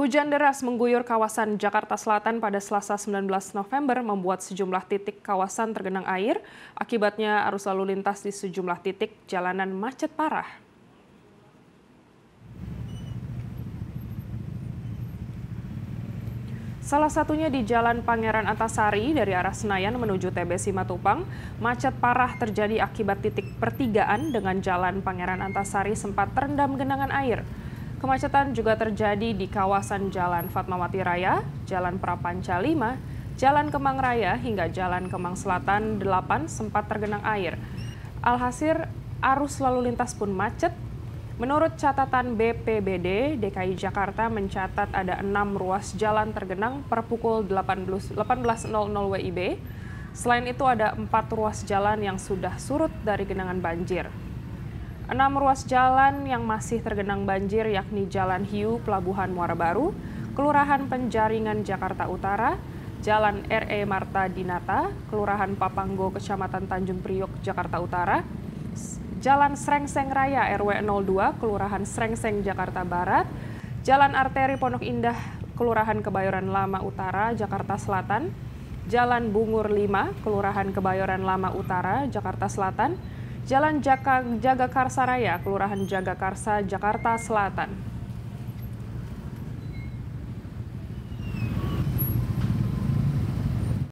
Hujan deras mengguyur kawasan Jakarta Selatan pada Selasa 19 November membuat sejumlah titik kawasan tergenang air. Akibatnya arus lalu lintas di sejumlah titik jalanan macet parah. Salah satunya di Jalan Pangeran Antasari dari arah Senayan menuju TB Simatupang, macet parah terjadi akibat titik pertigaan dengan Jalan Pangeran Antasari sempat terendam genangan air. Kemacetan juga terjadi di kawasan Jalan Fatmawati Raya, Jalan Prapanca 5, Jalan Kemang Raya hingga Jalan Kemang Selatan 8 sempat tergenang air. Alhasil arus lalu lintas pun macet. Menurut catatan BPBD, DKI Jakarta mencatat ada enam ruas jalan tergenang per pukul 18.00 WIB. Selain itu ada empat ruas jalan yang sudah surut dari genangan banjir. Enam ruas jalan yang masih tergenang banjir yakni Jalan Hiu, Pelabuhan Muara Baru, Kelurahan Penjaringan Jakarta Utara, Jalan RE Marta Dinata, Kelurahan Papanggo, Kecamatan Tanjung Priok, Jakarta Utara, Jalan Srengseng Raya RW 02, Kelurahan Srengseng, Jakarta Barat, Jalan Arteri Pondok Indah, Kelurahan Kebayoran Lama Utara, Jakarta Selatan, Jalan Bungur 5, Kelurahan Kebayoran Lama Utara, Jakarta Selatan, Jalan Jaga Jagakarsa Raya, Kelurahan Jagakarsa, Jakarta Selatan.